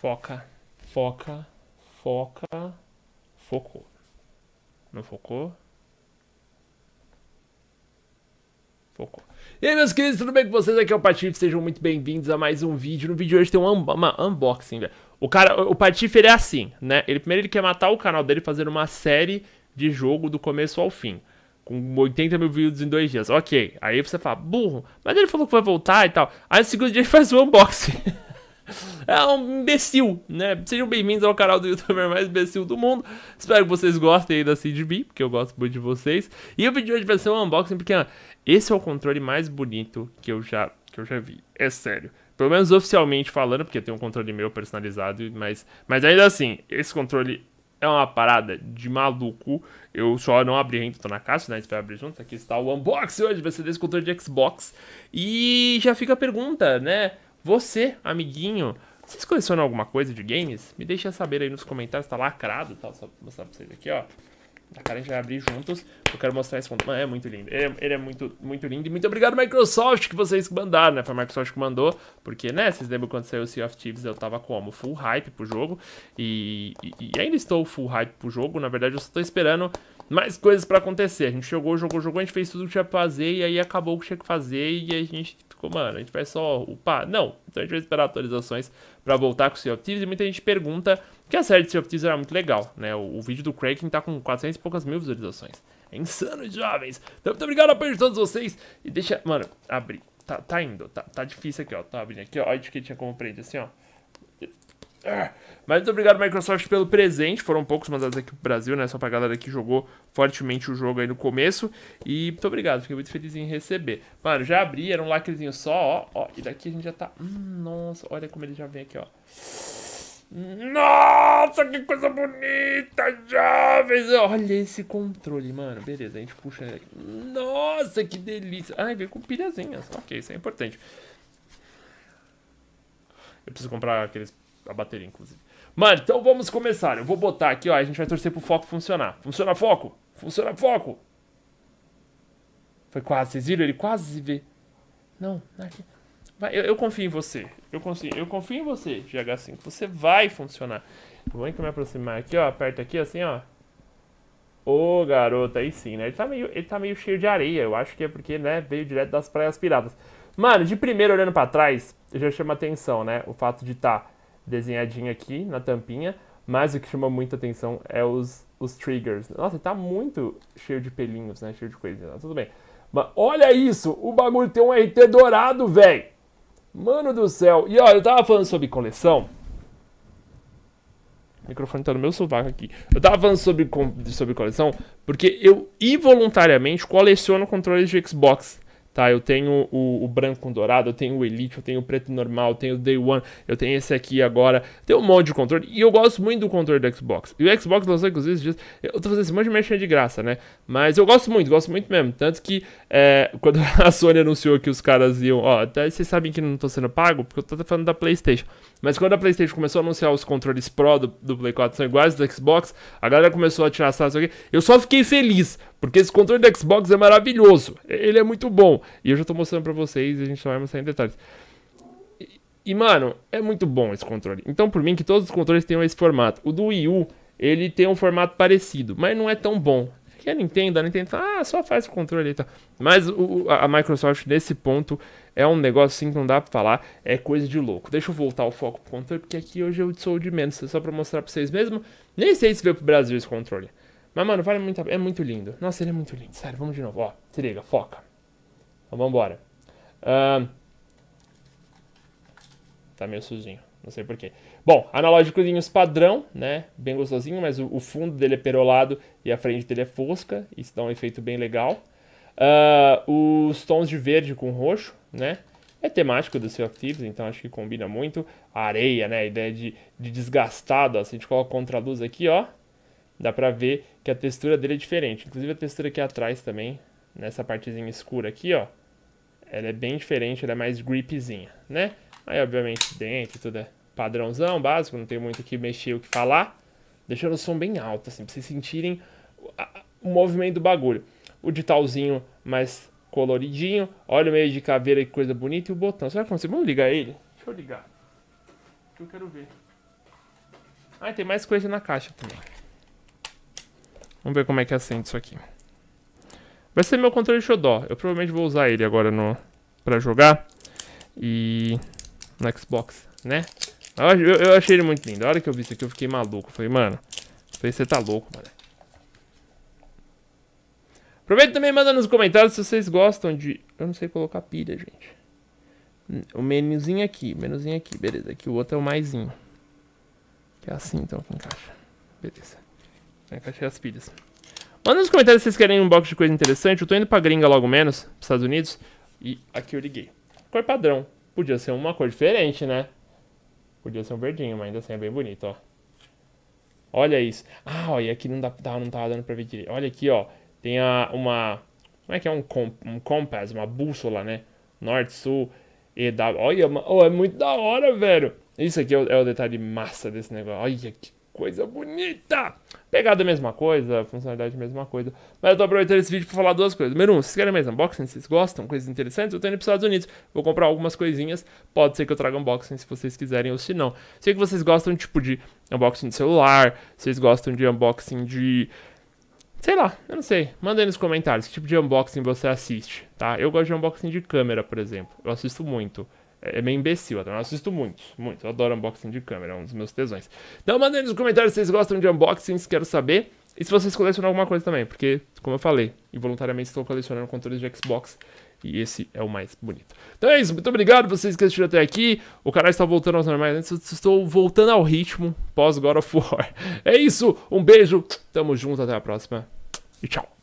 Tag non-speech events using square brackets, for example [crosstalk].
Foca, foca, foca, focou. Não focou? Focou. E aí, meus queridos, tudo bem com vocês? Aqui é o Patife, sejam muito bem-vindos a mais um vídeo. No vídeo de hoje tem um, uma unboxing, velho. O cara, o Patife, ele é assim, né? Ele, primeiro ele quer matar o canal dele fazendo uma série de jogo do começo ao fim com 80 mil vídeos em dois dias. Ok. Aí você fala, burro, mas ele falou que vai voltar e tal. Aí no segundo dia ele faz o unboxing. [laughs] é um imbecil, né? Sejam bem-vindos ao canal do youtuber mais imbecil do mundo. Espero que vocês gostem aí da CDB, porque eu gosto muito de vocês. E o vídeo de hoje vai ser um unboxing, porque esse é o controle mais bonito que eu já, que eu já vi. É sério. Pelo menos oficialmente falando, porque tem um controle meu personalizado, mas, mas ainda assim, esse controle é uma parada de maluco. Eu só não abri ainda, tô na caixa, né? Espero abrir juntos. Aqui está o unboxing hoje, vai ser desse controle de Xbox. E já fica a pergunta, né? Você, amiguinho, vocês colecionam alguma coisa de games? Me deixa saber aí nos comentários, tá lacrado tá? Só mostrar pra vocês aqui, ó. A cara a gente vai abrir juntos. Eu quero mostrar esse fundo. Mano, é muito lindo. Ele é, ele é, muito, muito lindo. E muito obrigado, Microsoft, que vocês mandaram, né? Foi a Microsoft que mandou. Porque, né? Vocês lembram quando saiu o Sea of Thieves, eu tava como? Full hype pro jogo. E, e, e ainda estou full hype pro jogo. Na verdade, eu só tô esperando mais coisas para acontecer. A gente jogou, jogou, jogou, a gente fez tudo que tinha que fazer e aí acabou o que tinha que fazer e a gente ficou, mano, a gente vai só upar? Não, então a gente vai esperar atualizações para voltar com o Sea of Thieves e muita gente pergunta que a série de Sea of Thieves era muito legal, né? O, o vídeo do Kraken tá com 400 e poucas mil visualizações. É insano, jovens! Então, muito obrigado a todos vocês e deixa, mano, abrir. Tá, tá indo, tá, tá difícil aqui, ó, tá abrindo aqui, ó, olha de que tinha como assim, ó. É. Mas muito obrigado, Microsoft, pelo presente. Foram poucos mandados aqui pro Brasil, né? Só pra galera que jogou fortemente o jogo aí no começo. E muito obrigado, fiquei muito feliz em receber. Mano, já abri, era um lacrezinho só, ó, ó. E daqui a gente já tá. Hum, nossa, olha como ele já vem aqui, ó. Nossa, que coisa bonita, jovens! Olha esse controle, mano. Beleza, a gente puxa ele. Nossa, que delícia! Ai, veio com pilhazinhas. Ok, isso é importante. Eu preciso comprar aqueles a bateria, inclusive. Mano, então vamos começar. Eu vou botar aqui, ó. A gente vai torcer pro foco funcionar. Funciona foco? Funciona foco! Foi quase, vocês viram? Ele quase vê. Não, aqui. É vai, eu, eu, confio em você. Eu confio, eu confio em você, GH5. Você vai funcionar. Vou me aproximar aqui, ó. Aperta aqui, assim, ó. Ô, oh, garoto, aí sim, né? Ele tá, meio, ele tá meio cheio de areia. Eu acho que é porque, né, veio direto das praias piratas. Mano, de primeiro olhando para trás, já chama atenção, né? O fato de estar tá desenhadinha aqui na tampinha, mas o que chama muita atenção é os, os triggers. Nossa, tá muito cheio de pelinhos, né? Cheio de coisinha. Tudo bem. Mas olha isso! O bagulho tem um RT dourado, velho! Mano do céu! E olha, eu tava falando sobre coleção. O microfone tá no meu sovaco aqui. Eu tava falando sobre, sobre coleção porque eu involuntariamente coleciono controles de Xbox. Tá, eu tenho o, o, branco com dourado, eu tenho o Elite, eu tenho o preto normal, eu tenho o Day One, eu tenho esse aqui agora. Tem um monte de controle. E eu gosto muito do controle do Xbox. E o Xbox lançou, inclusive, esses dias. Eu tô fazendo esse monte de mexer de graça, né? Mas eu gosto muito, gosto muito mesmo. Tanto que é, [laughs] quando a Sony anunciou que os caras iam. Ó, até vocês sabem que não tô sendo pago, porque eu tô falando da PlayStation. Mas quando a PlayStation começou a anunciar os controles Pro do, do Play 4 são iguais do Xbox, a galera começou a tirar sarro aqui. Eu só fiquei feliz. Porque esse controle do Xbox é maravilhoso. Ele é muito bom. E eu já tô mostrando pra vocês, a gente vai mostrar em detalhes. E, mano, é muito bom esse controle. Então, por mim, que todos os controles tenham esse formato. O do Wii U, ele tem um formato parecido, mas não é tão bom. Que a Nintendo, a Nintendo, ah, só faz o controle e tal. Mas o, a Microsoft, nesse ponto, é um negócio assim que não dá pra falar, é coisa de louco. Deixa eu voltar o foco pro controle, porque aqui hoje eu sou de menos, é só pra mostrar pra vocês mesmo. Nem sei se veio pro Brasil esse controle. Mas, mano, vale muito a pena. É muito lindo. Nossa, ele é muito lindo. Sério, vamos de novo. Ó, se liga, foca. Então, vambora. Uh... Tá meio suzinho. Não sei porquê. Bom, analógicozinhos padrão, né? Bem gostosinho, mas o, fundo dele é perolado e a frente dele é fosca. Isso dá um efeito bem legal. Uh, os tons de verde com roxo, né? É temático do Sea of Thieves, então acho que combina muito. A areia, né? A ideia de, de desgastado, ó. Se a gente coloca contra-luz aqui, ó. Dá pra ver que a textura dele é diferente. Inclusive a textura aqui atrás também, nessa partezinha escura aqui, ó. Ela é bem diferente, ela é mais gripzinha, né? Aí, obviamente, dente, tudo é padrãozão, básico, não tem muito o que mexer, o que falar. Deixando o som bem alto, assim, pra vocês sentirem o movimento do bagulho. O digitalzinho mais coloridinho. Olha o meio de caveira, que coisa bonita. E o botão. Será que vamos ligar ele? Deixa eu ligar. Que eu quero ver. Ah, tem mais coisa na caixa também. Vamos ver como é que acende isso aqui. Vai ser meu controle xodó. Eu provavelmente vou usar ele agora no, pra jogar. E... No Xbox, né? Eu, eu achei ele muito lindo. A hora que eu vi isso aqui eu fiquei maluco. falei, mano... Falei, você tá louco, mano. Aproveita também e manda nos comentários se vocês gostam de... Eu não sei colocar pilha, gente. O menuzinho aqui, menuzinho aqui, beleza. Aqui o outro é o maisinho. Que é assim, então, que encaixa. Beleza. Encaixei é, as pilhas. Manda nos comentários se vocês querem um box de coisa interessante. Eu tô indo pra gringa logo menos, pros Estados Unidos. E aqui eu liguei. Cor padrão. Podia ser uma cor diferente, né? Podia ser um verdinho, mas ainda assim é bem bonito, ó. Olha isso. Ah, olha, aqui não, dá, não tava tá dando pra ver direito. Olha aqui, ó. Tem a, uma... Como é que é um, comp, um compass? Uma bússola, né? Norte, sul, EW. Olha, oh, é muito da hora, velho. Isso aqui é o, é o detalhe massa desse negócio. Olha que coisa bonita! Pegada mesma coisa, funcionalidade mesma coisa. Mas eu tô aproveitando esse vídeo pra falar duas coisas. Número um, vocês querem mais unboxing? Vocês gostam? Coisas interessantes? Eu tô indo pros Estados Unidos. Vou comprar algumas coisinhas. Pode ser que eu traga unboxing se vocês quiserem ou se não. Sei que vocês gostam, tipo, de unboxing de celular. Vocês gostam de unboxing de... Sei lá, eu não sei. Manda aí nos comentários que tipo de unboxing você assiste, tá? Eu gosto de unboxing de câmera, por exemplo. Eu assisto muito. É, é meio imbecil, até eu assisto muito, muito. Eu adoro unboxing de câmera, é um dos meus tesões. Então mandem nos comentários se vocês gostam de unboxings, quero saber. E se vocês colecionam alguma coisa também, porque, como eu falei, involuntariamente estou colecionando controles de Xbox e esse é o mais bonito. Então é isso, muito obrigado vocês que assistiram até aqui. O canal está voltando aos normais, antes estou voltando ao ritmo pós God of War. [laughs] É isso, um beijo, tamo junto, até a próxima e tchau.